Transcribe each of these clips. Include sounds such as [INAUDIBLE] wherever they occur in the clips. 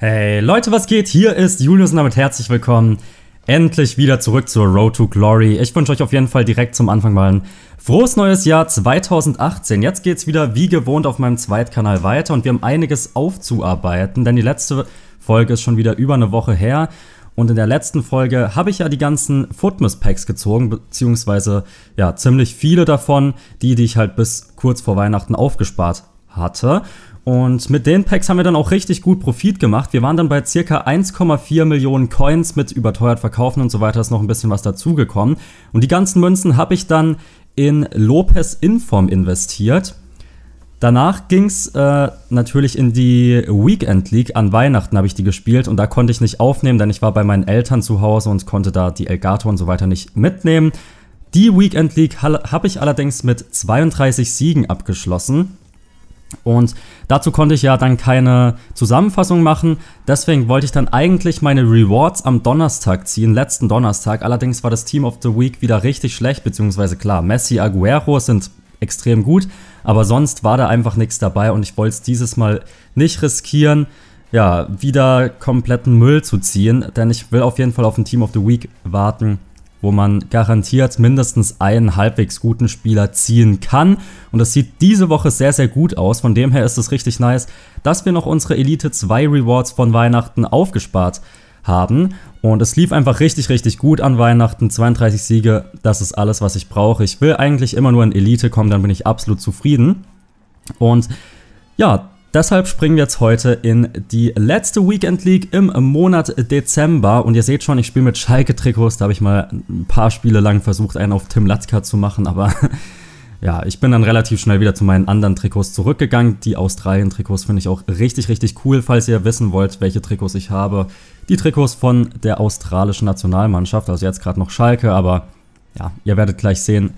Hey Leute, was geht? Hier ist Julius und damit herzlich willkommen. Endlich wieder zurück zur Road to Glory. Ich wünsche euch auf jeden Fall direkt zum Anfang mal ein frohes neues Jahr 2018. Jetzt geht's wieder wie gewohnt auf meinem Zweitkanal weiter und wir haben einiges aufzuarbeiten, denn die letzte Folge ist schon wieder über eine Woche her. Und in der letzten Folge habe ich ja die ganzen Footmas Packs gezogen, beziehungsweise ja, ziemlich viele davon, die, die ich halt bis kurz vor Weihnachten aufgespart hatte. Und mit den Packs haben wir dann auch richtig gut Profit gemacht. Wir waren dann bei circa 1,4 Millionen Coins mit überteuert verkaufen und so weiter ist noch ein bisschen was dazugekommen. Und die ganzen Münzen habe ich dann in Lopez Inform investiert. Danach ging es äh, natürlich in die Weekend League. An Weihnachten habe ich die gespielt und da konnte ich nicht aufnehmen, denn ich war bei meinen Eltern zu Hause und konnte da die Elgato und so weiter nicht mitnehmen. Die Weekend League habe ich allerdings mit 32 Siegen abgeschlossen. Und dazu konnte ich ja dann keine Zusammenfassung machen. Deswegen wollte ich dann eigentlich meine Rewards am Donnerstag ziehen, letzten Donnerstag. Allerdings war das Team of the Week wieder richtig schlecht, beziehungsweise klar, Messi, Aguero sind extrem gut, aber sonst war da einfach nichts dabei und ich wollte es dieses Mal nicht riskieren, ja, wieder kompletten Müll zu ziehen, denn ich will auf jeden Fall auf ein Team of the Week warten, wo man garantiert mindestens einen halbwegs guten Spieler ziehen kann. Und das sieht diese Woche sehr, sehr gut aus. Von dem her ist es richtig nice, dass wir noch unsere Elite 2 Rewards von Weihnachten aufgespart haben. Und es lief einfach richtig, richtig gut an Weihnachten. 32 Siege, das ist alles, was ich brauche. Ich will eigentlich immer nur in Elite kommen, dann bin ich absolut zufrieden. Und ja, Deshalb springen wir jetzt heute in die letzte Weekend League im Monat Dezember. Und ihr seht schon, ich spiele mit Schalke-Trikots. Da habe ich mal ein paar Spiele lang versucht, einen auf Tim Latka zu machen. Aber [LAUGHS] ja, ich bin dann relativ schnell wieder zu meinen anderen Trikots zurückgegangen. Die Australien-Trikots finde ich auch richtig, richtig cool. Falls ihr wissen wollt, welche Trikots ich habe, die Trikots von der australischen Nationalmannschaft. Also jetzt gerade noch Schalke, aber ja, ihr werdet gleich sehen,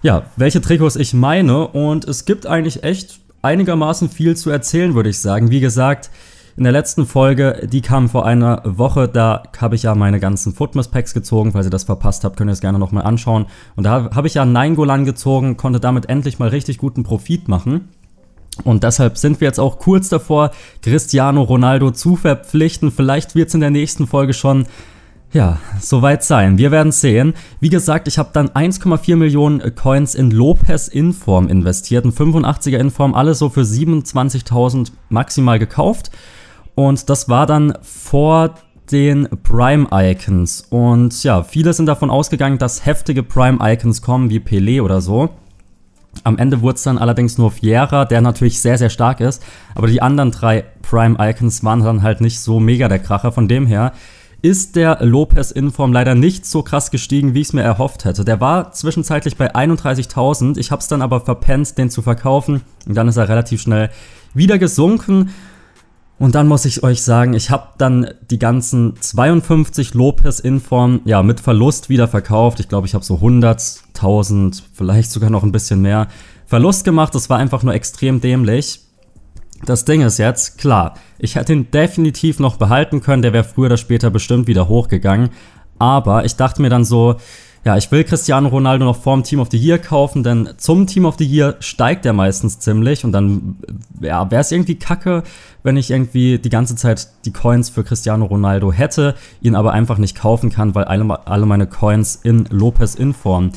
ja, welche Trikots ich meine. Und es gibt eigentlich echt einigermaßen viel zu erzählen, würde ich sagen. Wie gesagt, in der letzten Folge, die kam vor einer Woche, da habe ich ja meine ganzen Footmas Packs gezogen. Falls ihr das verpasst habt, könnt ihr es gerne nochmal anschauen. Und da habe ich ja Nein-Golan gezogen, konnte damit endlich mal richtig guten Profit machen. Und deshalb sind wir jetzt auch kurz davor, Cristiano Ronaldo zu verpflichten. Vielleicht wird es in der nächsten Folge schon ja, soweit sein. Wir werden sehen. Wie gesagt, ich habe dann 1,4 Millionen äh, Coins in Lopez Inform investiert, ein 85er Inform, alles so für 27.000 maximal gekauft. Und das war dann vor den Prime Icons. Und ja, viele sind davon ausgegangen, dass heftige Prime Icons kommen, wie Pele oder so. Am Ende wurde es dann allerdings nur Fiera, der natürlich sehr, sehr stark ist. Aber die anderen drei Prime Icons waren dann halt nicht so mega der Kracher. Von dem her ist der Lopez in Form leider nicht so krass gestiegen, wie ich es mir erhofft hätte. Der war zwischenzeitlich bei 31.000, ich habe es dann aber verpennt, den zu verkaufen und dann ist er relativ schnell wieder gesunken. Und dann muss ich euch sagen, ich habe dann die ganzen 52 Lopez in Form ja mit Verlust wieder verkauft. Ich glaube, ich habe so 100.000, vielleicht sogar noch ein bisschen mehr Verlust gemacht. Das war einfach nur extrem dämlich. Das Ding ist jetzt, klar, ich hätte ihn definitiv noch behalten können, der wäre früher oder später bestimmt wieder hochgegangen. Aber ich dachte mir dann so, ja, ich will Cristiano Ronaldo noch vorm Team of the Year kaufen, denn zum Team of the Year steigt er meistens ziemlich und dann ja, wäre es irgendwie kacke, wenn ich irgendwie die ganze Zeit die Coins für Cristiano Ronaldo hätte, ihn aber einfach nicht kaufen kann, weil alle, alle meine Coins in Lopez in Form.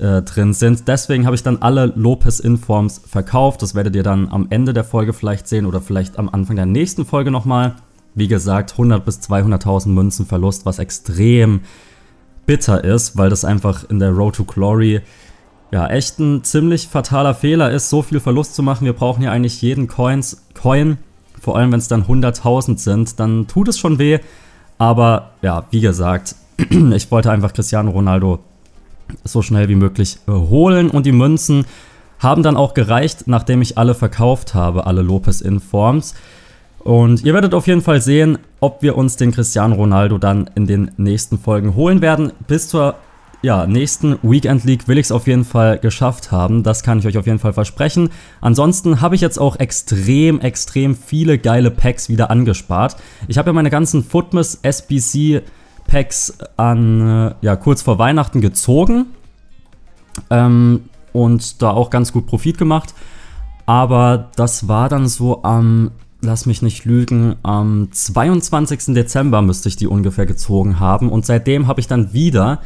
Äh, drin sind. Deswegen habe ich dann alle Lopez Informs verkauft. Das werdet ihr dann am Ende der Folge vielleicht sehen oder vielleicht am Anfang der nächsten Folge nochmal. Wie gesagt, 100 bis 200.000 Münzen Verlust, was extrem bitter ist, weil das einfach in der Road to Glory ja, echt ein ziemlich fataler Fehler ist, so viel Verlust zu machen. Wir brauchen ja eigentlich jeden Coins, Coin, vor allem wenn es dann 100.000 sind, dann tut es schon weh. Aber ja, wie gesagt, [CLEARS THROAT] ich wollte einfach Cristiano Ronaldo so schnell wie möglich äh, holen. Und die Münzen haben dann auch gereicht, nachdem ich alle verkauft habe, alle Lopez Informs. Und ihr werdet auf jeden Fall sehen, ob wir uns den Cristiano Ronaldo dann in den nächsten Folgen holen werden. Bis zur ja, nächsten Weekend League will ich es auf jeden Fall geschafft haben. Das kann ich euch auf jeden Fall versprechen. Ansonsten habe ich jetzt auch extrem, extrem viele geile Packs wieder angespart. Ich habe ja meine ganzen Footmas, SBC, Packs an, äh, ja, kurz vor Weihnachten gezogen ähm, und da auch ganz gut Profit gemacht. Aber das war dann so am, lass mich nicht lügen, am 22. Dezember müsste ich die ungefähr gezogen haben. Und seitdem habe ich dann wieder,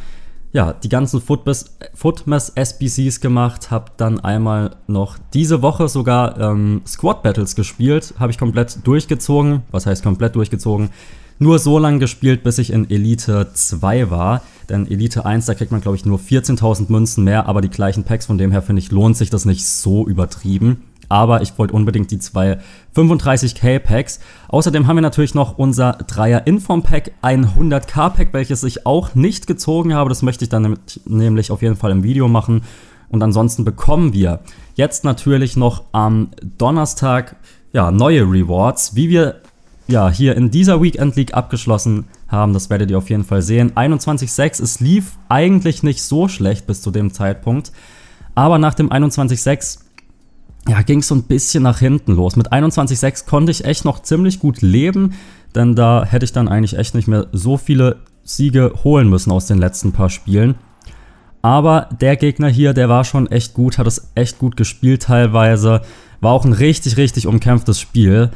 ja, die ganzen Footmas, SBCs gemacht, habe dann einmal noch diese Woche sogar ähm, Squad Battles gespielt, habe ich komplett durchgezogen. Was heißt komplett durchgezogen? nur so lange gespielt, bis ich in Elite 2 war. Denn Elite 1, da kriegt man, glaube ich, nur 14.000 Münzen mehr, aber die gleichen Packs. Von dem her, finde ich, lohnt sich das nicht so übertrieben. Aber ich wollte unbedingt die zwei 35k Packs. Außerdem haben wir natürlich noch unser Dreier Inform Pack, 100k Pack, welches ich auch nicht gezogen habe. Das möchte ich dann nämlich auf jeden Fall im Video machen. Und ansonsten bekommen wir jetzt natürlich noch am Donnerstag ja, neue Rewards. Wie wir ja, hier in dieser Weekend League abgeschlossen haben. Das werdet ihr auf jeden Fall sehen. 21-6, es lief eigentlich nicht so schlecht bis zu dem Zeitpunkt. Aber nach dem 21-6 ja, ging es so ein bisschen nach hinten los. Mit 21-6 konnte ich echt noch ziemlich gut leben, denn da hätte ich dann eigentlich echt nicht mehr so viele Siege holen müssen aus den letzten paar Spielen. Aber der Gegner hier, der war schon echt gut, hat es echt gut gespielt teilweise. War auch ein richtig, richtig umkämpftes Spiel.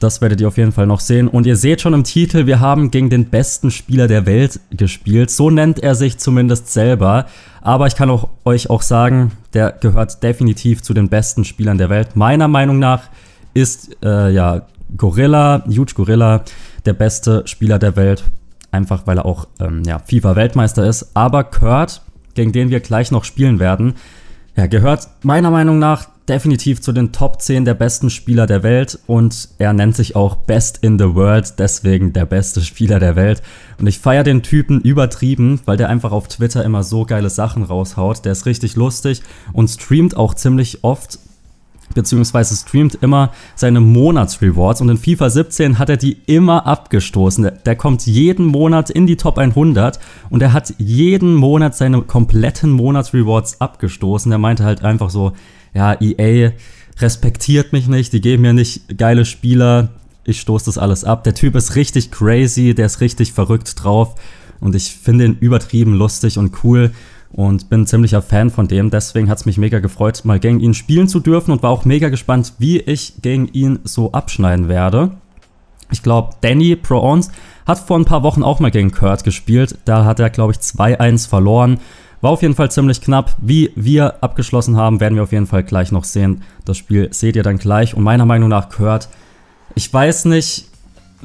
Das werdet ihr auf jeden Fall noch sehen. Und ihr seht schon im Titel, wir haben gegen den besten Spieler der Welt gespielt. So nennt er sich zumindest selber. Aber ich kann auch, euch auch sagen, der gehört definitiv zu den besten Spielern der Welt. Meiner Meinung nach ist äh, ja Gorilla, Huge Gorilla, der beste Spieler der Welt. Einfach weil er auch ähm, ja, FIFA-Weltmeister ist. Aber Kurt, gegen den wir gleich noch spielen werden, ja, gehört meiner Meinung nach definitiv zu den Top 10 der besten Spieler der Welt und er nennt sich auch Best in the World, deswegen der beste Spieler der Welt. Und ich feiere den Typen übertrieben, weil der einfach auf Twitter immer so geile Sachen raushaut. Der ist richtig lustig und streamt auch ziemlich oft beziehungsweise streamt immer seine Monatsrewards und in FIFA 17 hat er die immer abgestoßen. Der, der, kommt jeden Monat in die Top 100 und er hat jeden Monat seine kompletten Monatsrewards abgestoßen. Der meinte halt einfach so, ja, EA respektiert mich nicht, die geben mir nicht geile Spieler, ich stoße das alles ab. Der Typ ist richtig crazy, der ist richtig verrückt drauf und ich finde ihn übertrieben lustig und cool und bin ein ziemlicher Fan von dem. Deswegen hat es mich mega gefreut, mal gegen ihn spielen zu dürfen und war auch mega gespannt, wie ich gegen ihn so abschneiden werde. Ich glaube, Danny Proons hat vor ein paar Wochen auch mal gegen Kurt gespielt. Da hat er, glaube ich, 2-1 verloren. War auf jeden Fall ziemlich knapp. Wie wir abgeschlossen haben, werden wir auf jeden Fall gleich noch sehen. Das Spiel seht ihr dann gleich. Und meiner Meinung nach gehört, ich weiß nicht,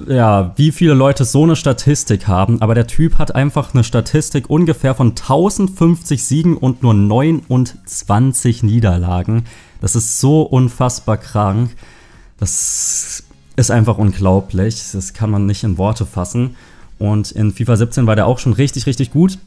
ja, wie viele Leute so eine Statistik haben, aber der Typ hat einfach eine Statistik ungefähr von 1050 Siegen und nur 29 Niederlagen. Das ist so unfassbar krank. Das ist einfach unglaublich. Das kann man nicht in Worte fassen. Und in FIFA 17 war der auch schon richtig, richtig gut.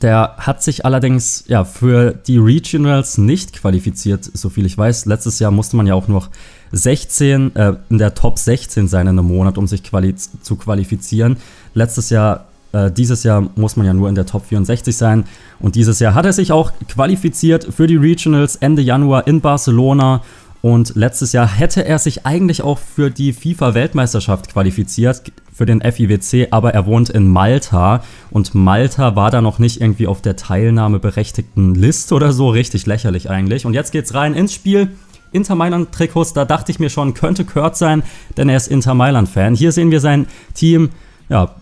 Der hat sich allerdings ja, für die Regionals nicht qualifiziert, soviel ich weiß. Letztes Jahr musste man ja auch noch 16, äh, in der Top 16 sein in einem Monat, um sich quali zu qualifizieren. Letztes Jahr, äh, dieses Jahr muss man ja nur in der Top 64 sein. Und dieses Jahr hat er sich auch qualifiziert für die Regionals Ende Januar in Barcelona. Und letztes Jahr hätte er sich eigentlich auch für die FIFA-Weltmeisterschaft qualifiziert, für den FIWC, aber er wohnt in Malta und Malta war da noch nicht irgendwie auf der teilnahmeberechtigten Liste oder so. Richtig lächerlich eigentlich. Und jetzt geht's rein ins Spiel. Inter Mailand-Trikots, da dachte ich mir schon, könnte Kurt sein, denn er ist Inter Mailand-Fan. Hier sehen wir sein Team, ja,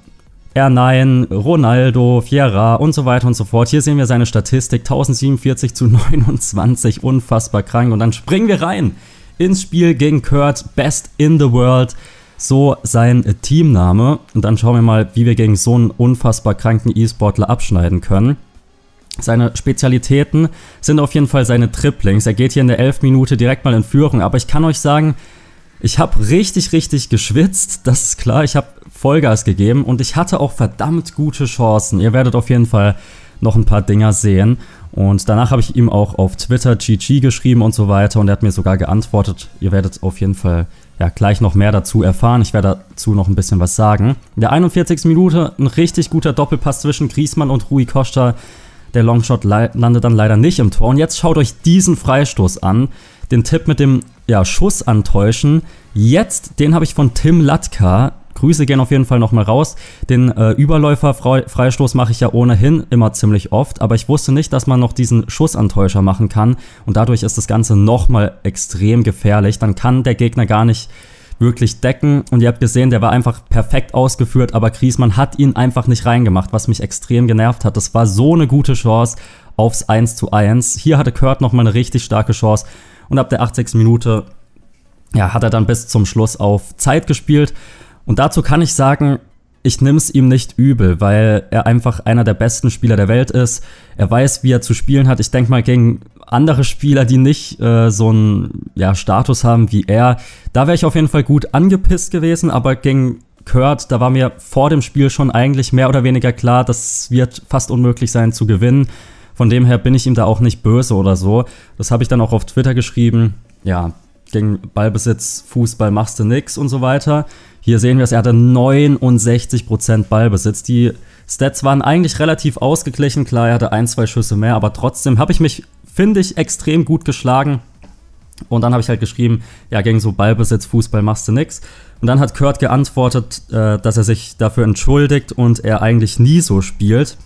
R9, Ronaldo, Fiera und so weiter und so fort. Hier sehen wir seine Statistik, 1047 zu 29, [LAUGHS] unfassbar krank. Und dann springen wir rein ins Spiel gegen Kurt, Best in the World so sein Teamname. Und dann schauen wir mal, wie wir gegen so einen unfassbar kranken E-Sportler abschneiden können. Seine Spezialitäten sind auf jeden Fall seine Triplings. Er geht hier in der 11. Minute direkt mal in Führung. Aber ich kann euch sagen, ich habe richtig, richtig geschwitzt. Das ist klar. Ich habe Vollgas gegeben und ich hatte auch verdammt gute Chancen. Ihr werdet auf jeden Fall noch ein paar Dinger sehen. Und danach habe ich ihm auch auf Twitter GG geschrieben und so weiter. Und er hat mir sogar geantwortet. Ihr werdet auf jeden Fall ja, gleich noch mehr dazu erfahren. Ich werde dazu noch ein bisschen was sagen. In der 41. Minute ein richtig guter Doppelpass zwischen Griesmann und Rui Costa. Der Longshot landet dann leider nicht im Tor. Und jetzt schaut euch diesen Freistoß an. Den Tipp mit dem ja, Schuss antäuschen. Jetzt, den habe ich von Tim Latka. Grüße gehen auf jeden Fall nochmal raus. Den äh, Überläuferfreistoß mache ich ja ohnehin immer ziemlich oft, aber ich wusste nicht, dass man noch diesen Schussantäuscher machen kann und dadurch ist das Ganze nochmal extrem gefährlich. Dann kann der Gegner gar nicht wirklich decken. Und ihr habt gesehen, der war einfach perfekt ausgeführt, aber Griesmann hat ihn einfach nicht reingemacht, was mich extrem genervt hat. Das war so eine gute Chance aufs 1 zu 1. Hier hatte Kurt nochmal eine richtig starke Chance und ab der 80. Minute ja, hat er dann bis zum Schluss auf Zeit gespielt. Und dazu kann ich sagen, ich nehme es ihm nicht übel, weil er einfach einer der besten Spieler der Welt ist. Er weiß, wie er zu spielen hat. Ich denke mal, gegen andere Spieler, die nicht äh, so einen ja, Status haben wie er, da wäre ich auf jeden Fall gut angepisst gewesen, aber gegen Kurt, da war mir vor dem Spiel schon eigentlich mehr oder weniger klar, das wird fast unmöglich sein zu gewinnen. Von dem her bin ich ihm da auch nicht böse oder so. Das habe ich dann auch auf Twitter geschrieben. Ja, gegen Ballbesitz, Fußball machst du nix und so weiter. Hier sehen wir es, er hatte 69% Ballbesitz. Die Stats waren eigentlich relativ ausgeglichen. Klar, er hatte ein, zwei Schüsse mehr, aber trotzdem habe ich mich, finde ich, extrem gut geschlagen. Und dann habe ich halt geschrieben, ja, gegen so Ballbesitz, Fußball machst du nix. Und dann hat Kurt geantwortet, äh, dass er sich dafür entschuldigt und er eigentlich nie so spielt.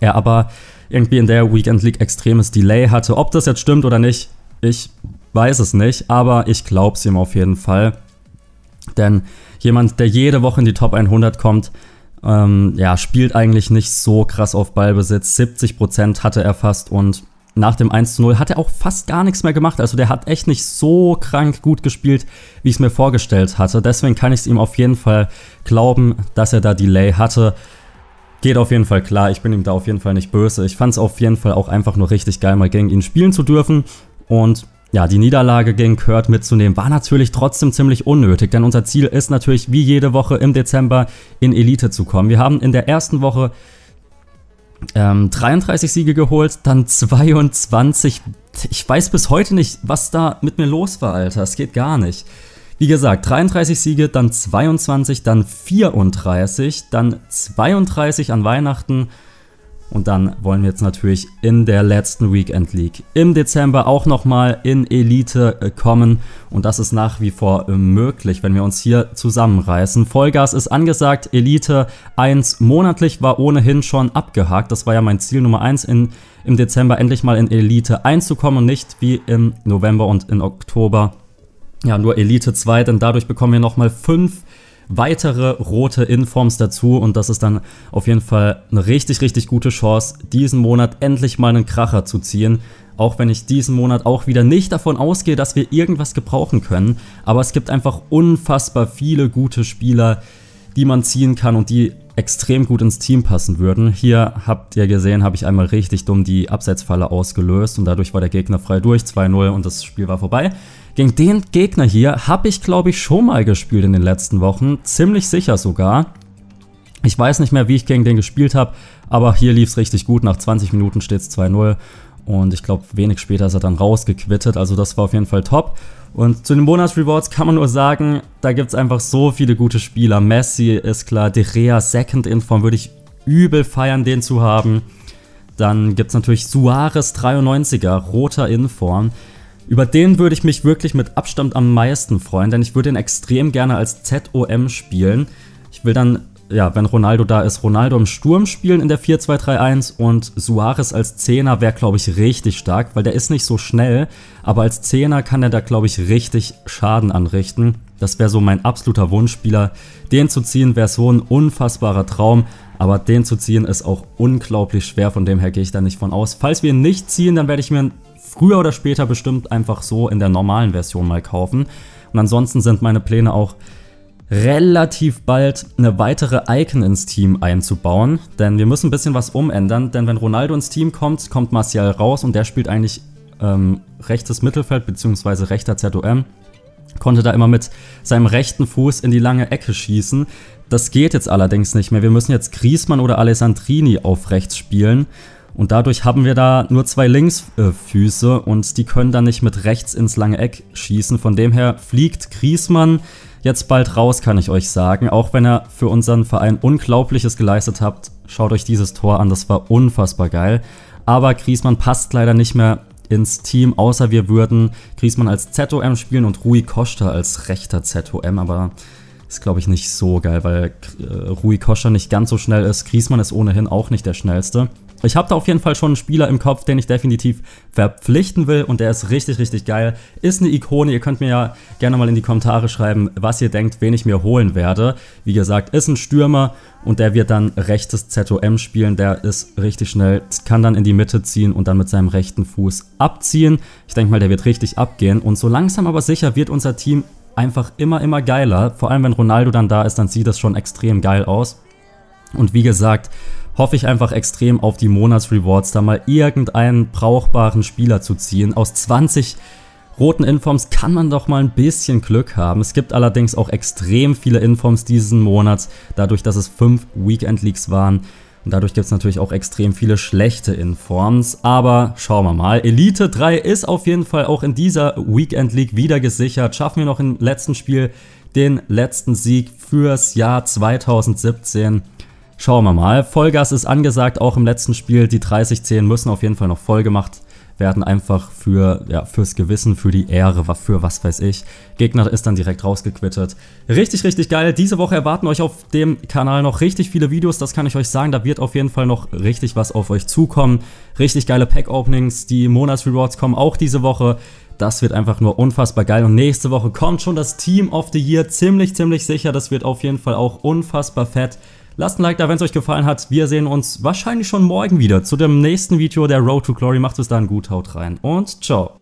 Er aber irgendwie in der Weekend League extremes Delay hatte. Ob das jetzt stimmt oder nicht, ich weiß es nicht, aber ich glaube es ihm auf jeden Fall. Denn jemand, der jede Woche in die Top 100 kommt, ähm, ja, spielt eigentlich nicht so krass auf Ballbesitz. 70% hatte er fast und nach dem 1 zu 0 hat er auch fast gar nichts mehr gemacht. Also der hat echt nicht so krank gut gespielt, wie ich es mir vorgestellt hatte. Deswegen kann ich es ihm auf jeden Fall glauben, dass er da Delay hatte. Geht auf jeden Fall klar, ich bin ihm da auf jeden Fall nicht böse. Ich fand es auf jeden Fall auch einfach nur richtig geil, mal gegen ihn spielen zu dürfen. Und ja, die Niederlage gegen Kurt mitzunehmen war natürlich trotzdem ziemlich unnötig, denn unser Ziel ist natürlich wie jede Woche im Dezember in Elite zu kommen. Wir haben in der ersten Woche ähm, 33 Siege geholt, dann 22. Ich weiß bis heute nicht, was da mit mir los war, Alter. Es geht gar nicht. Wie gesagt, 33 Siege, dann 22, dann 34, dann 32 an Weihnachten und dann wollen wir jetzt natürlich in der letzten Weekend League im Dezember auch nochmal in Elite äh, kommen. Und das ist nach wie vor äh, möglich, wenn wir uns hier zusammenreißen. Vollgas ist angesagt. Elite 1 monatlich war ohnehin schon abgehakt. Das war ja mein Ziel Nummer 1 in, im Dezember, endlich mal in Elite 1 zu kommen und nicht wie im November und in Oktober ja, nur Elite 2, denn dadurch bekommen wir nochmal fünf weitere rote Informs dazu und das ist dann auf jeden Fall eine richtig, richtig gute Chance, diesen Monat endlich mal einen Kracher zu ziehen. Auch wenn ich diesen Monat auch wieder nicht davon ausgehe, dass wir irgendwas gebrauchen können. Aber es gibt einfach unfassbar viele gute Spieler, die man ziehen kann und die extrem gut ins Team passen würden. Hier habt ihr gesehen, habe ich einmal richtig dumm die Abseitsfalle ausgelöst und dadurch war der Gegner frei durch, 2-0 und das Spiel war vorbei. Gegen den Gegner hier habe ich, glaube ich, schon mal gespielt in den letzten Wochen, ziemlich sicher sogar. Ich weiß nicht mehr, wie ich gegen den gespielt habe, aber hier lief es richtig gut. Nach 20 Minuten steht es 2-0 und ich glaube, wenig später ist er dann rausgequittet, also das war auf jeden Fall top. Und zu den Bonus-Rewards kann man nur sagen, da gibt es einfach so viele gute Spieler. Messi ist klar, De Gea, Second in Form, würde ich übel feiern, den zu haben. Dann gibt es natürlich Suarez 93er, roter Inform. Über den würde ich mich wirklich mit Abstand am meisten freuen, denn ich würde ihn extrem gerne als ZOM spielen. Ich will dann ja, wenn Ronaldo da ist, Ronaldo im Sturm spielen in der 4-2-3-1 und Suarez als Zehner wäre, glaube ich, richtig stark, weil der ist nicht so schnell, aber als Zehner kann er da, glaube ich, richtig Schaden anrichten. Das wäre so mein absoluter Wunschspieler. Den zu ziehen wäre so ein unfassbarer Traum, aber den zu ziehen ist auch unglaublich schwer, von dem her gehe ich da nicht von aus. Falls wir ihn nicht ziehen, dann werde ich mir früher oder später bestimmt einfach so in der normalen Version mal kaufen. Und ansonsten sind meine Pläne auch relativ bald eine weitere Icon ins Team einzubauen, denn wir müssen ein bisschen was umändern, denn wenn Ronaldo ins Team kommt, kommt Martial raus und der spielt eigentlich ähm, rechtes Mittelfeld bzw. rechter ZOM, konnte da immer mit seinem rechten Fuß in die lange Ecke schießen. Das geht jetzt allerdings nicht mehr. Wir müssen jetzt Griesmann oder Alessandrini auf rechts spielen. Und dadurch haben wir da nur zwei Linksfüße und die können dann nicht mit rechts ins lange Eck schießen. Von dem her fliegt Griesmann jetzt bald raus, kann ich euch sagen. Auch wenn ihr für unseren Verein Unglaubliches geleistet habt, schaut euch dieses Tor an, das war unfassbar geil. Aber Griesmann passt leider nicht mehr ins Team, außer wir würden Griesmann als ZOM spielen und Rui Costa als rechter ZOM, aber ist glaube ich nicht so geil, weil äh, Rui Costa nicht ganz so schnell ist. Griesmann ist ohnehin auch nicht der schnellste. Ich habe da auf jeden Fall schon einen Spieler im Kopf, den ich definitiv verpflichten will und der ist richtig, richtig geil. Ist eine Ikone, ihr könnt mir ja gerne mal in die Kommentare schreiben, was ihr denkt, wen ich mir holen werde. Wie gesagt, ist ein Stürmer und der wird dann rechtes ZOM spielen, der ist richtig schnell, kann dann in die Mitte ziehen und dann mit seinem rechten Fuß abziehen. Ich denke mal, der wird richtig abgehen und so langsam aber sicher wird unser Team einfach immer, immer geiler. Vor allem, wenn Ronaldo dann da ist, dann sieht das schon extrem geil aus. Und wie gesagt, hoffe ich einfach extrem auf die Monatsrewards, da mal irgendeinen brauchbaren Spieler zu ziehen. Aus 20 roten Informs kann man doch mal ein bisschen Glück haben. Es gibt allerdings auch extrem viele Informs diesen Monat, dadurch, dass es fünf Weekend Leagues waren. Und dadurch gibt es natürlich auch extrem viele schlechte Informs. Aber schauen wir mal. Elite 3 ist auf jeden Fall auch in dieser Weekend League wieder gesichert. Schaffen wir noch im letzten Spiel den letzten Sieg fürs Jahr 2017. Schauen wir mal. Vollgas ist angesagt, auch im letzten Spiel. Die 30-10 müssen auf jeden Fall noch voll gemacht werden. Einfach für, ja, fürs Gewissen, für die Ehre, für was weiß ich. Gegner ist dann direkt rausgequittet. Richtig, richtig geil. Diese Woche erwarten euch auf dem Kanal noch richtig viele Videos. Das kann ich euch sagen. Da wird auf jeden Fall noch richtig was auf euch zukommen. Richtig geile Pack-Openings. Die Monats-Rewards kommen auch diese Woche. Das wird einfach nur unfassbar geil. Und nächste Woche kommt schon das Team of the Year. Ziemlich, ziemlich sicher. Das wird auf jeden Fall auch unfassbar fett. Lasst ein Like da, wenn es euch gefallen hat. Wir sehen uns wahrscheinlich schon morgen wieder zu dem nächsten Video der Road to Glory. Macht es dann gut, haut rein und ciao.